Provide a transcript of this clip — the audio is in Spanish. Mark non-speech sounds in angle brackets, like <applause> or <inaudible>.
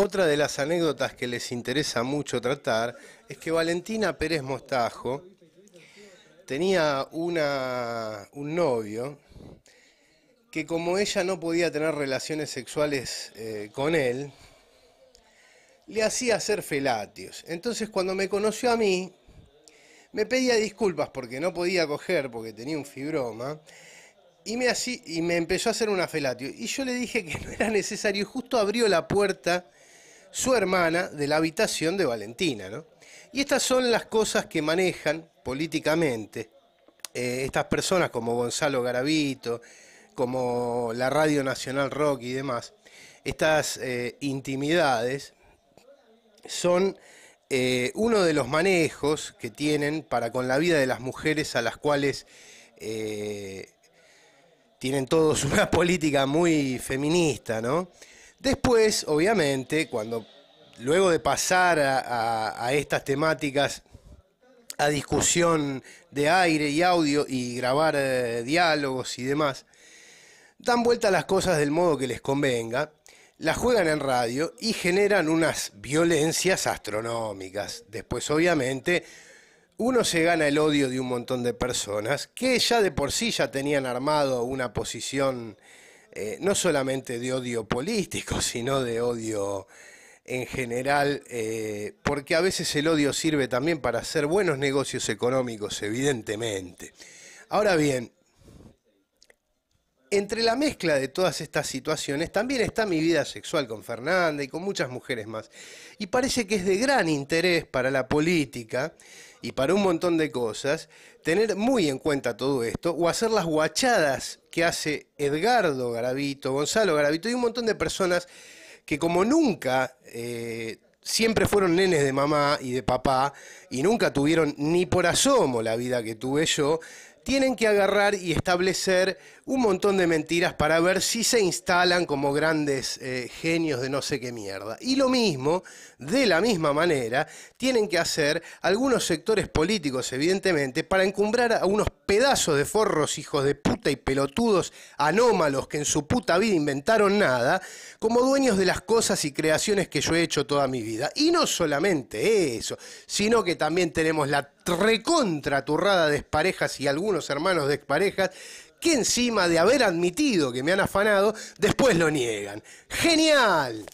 Otra de las anécdotas que les interesa mucho tratar es que Valentina Pérez Mostajo tenía un novio que como ella no podía tener relaciones sexuales eh, con él, le hacía hacer felatios. Entonces cuando me conoció a mí, me pedía disculpas porque no podía coger, porque tenía un fibroma, y me, así, y me empezó a hacer una felatio. Y yo le dije que no era necesario, y justo abrió la puerta su hermana de la habitación de Valentina. ¿no? Y estas son las cosas que manejan políticamente eh, estas personas como Gonzalo Garavito, como la Radio Nacional Rock y demás. Estas eh, intimidades son eh, uno de los manejos que tienen para con la vida de las mujeres a las cuales tienen todos una <laughs> política muy feminista, ¿no? Después, obviamente, cuando luego de pasar a, estas temáticas a discusión de aire y audio y grabar eh, diálogos y demás, dan vuelta las cosas del modo que les convenga, las juegan en radio y generan unas violencias astronómicas. Después, obviamente, uno se gana el odio de un montón de personas que ya de por sí ya tenían armado una posición eh, no solamente de odio político, <laughs> sino de odio en general, eh, porque a veces el odio sirve también para hacer buenos negocios económicos, evidentemente. Ahora bien, entre la mezcla de todas estas situaciones también está mi vida sexual con Fernanda y con muchas mujeres más. Y parece que es de gran interés para la política y para un montón de cosas tener muy en cuenta todo esto o hacer las guachadas que hace Edgardo Garavito, Gonzalo Garavito y un montón de personas que como nunca eh, siempre fueron nenes de mamá y de papá y nunca tuvieron ni por asomo la vida que tuve yo, tienen que agarrar y establecer un montón de mentiras para ver si se instalan como grandes eh, genios de no sé qué mierda. Y lo mismo, de la misma manera, tienen que hacer algunos sectores políticos, evidentemente, para encumbrar a unos pedazos de forros, hijos de puta y pelotudos anómalos que en su puta vida inventaron nada, como dueños de las cosas y creaciones que yo he hecho toda mi vida. Y no solamente eso, sino que también tenemos la recontraturrada de parejas y algunos hermanos de exparejas, que encima de haber admitido que me han afanado, después lo niegan. ¡Genial!